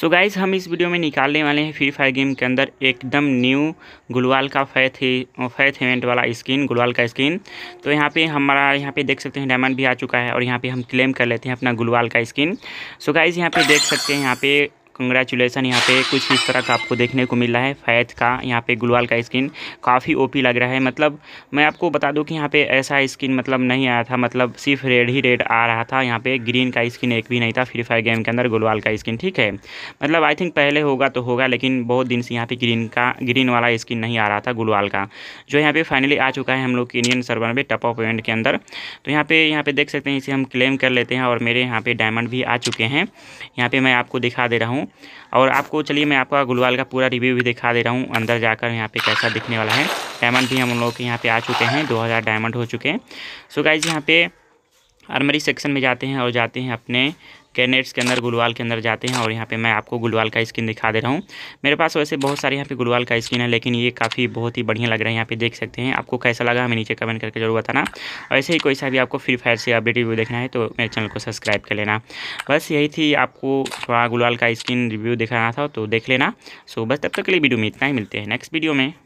सो so guys हम इस video में निकालने वाले हैं फ्री फायर गेम के अंदर एकदम न्यू गुलवाल का फैथ फैथ इवेंट वाला स्किन गुलवाल का स्किन तो यहाँ पे हमारा यहाँ पे देख सकते हैं डायमंड भी आ चुका है और यहाँ पे हम क्लेम कर लेते हैं अपना गुलवाल का स्किन सो गाइज यहाँ पे देख सकते हैं यहाँ पे कंग्रेचुलेसन यहाँ पे कुछ इस तरह का आपको देखने को मिल रहा है फैज का यहाँ पे गुलवाल का स्किन काफ़ी ओपी लग रहा है मतलब मैं आपको बता दूं कि यहाँ पे ऐसा स्किन मतलब नहीं आया था मतलब सिर्फ रेड ही रेड आ रहा था यहाँ पे ग्रीन का स्किन एक भी नहीं था फ्री फायर गेम के अंदर गुलवाल का स्किन ठीक है मतलब आई थिंक पहले होगा तो होगा लेकिन बहुत दिन से यहाँ पर ग्रीन का ग्रीन वाला स्किन नहीं आ रहा था गुलवाल का जो यहाँ पर फाइनली आ चुका है हम लोग इंडियन सर्वर में टप ऑफ इवेंट के अंदर तो यहाँ पर यहाँ पर देख सकते हैं इसे हम क्लेम कर लेते हैं और मेरे यहाँ पर डायमंड भी आ चुके हैं यहाँ पर मैं आपको दिखा दे रहा हूँ हूँ और आपको चलिए मैं आपका गुलवाल का पूरा रिव्यू भी दिखा दे रहा हूँ अंदर जाकर यहाँ पे कैसा दिखने वाला है डायमंड भी हम लोग के यहाँ पे आ चुके हैं 2000 डायमंड हो चुके हैं सो गाइज यहाँ पे आर्मरी सेक्शन में जाते हैं और जाते हैं अपने कैनेट्स के अंदर गुलवाल के अंदर जाते हैं और यहाँ पे मैं आपको गुलवाल का स्किन दिखा दे रहा हूँ मेरे पास वैसे बहुत सारे यहाँ पे गुलवाल का स्किन है लेकिन ये काफ़ी बहुत ही बढ़िया लग रहा है यहाँ पे देख सकते हैं आपको कैसा लगा हमें नीचे कमेंट करके जरूर बताना ऐसे ही कोई सा भी आपको फ्री फायर से अपडेट रिव्यू देखना है तो मेरे चैनल को सब्सक्राइब कर लेना बस यही थी आपको थोड़ा गुलवाल का स्किन रिव्यू दिखाना था तो देख लेना सो बस तब तक के लिए वीडियो में इतना ही मिलते हैं नेक्स्ट वीडियो में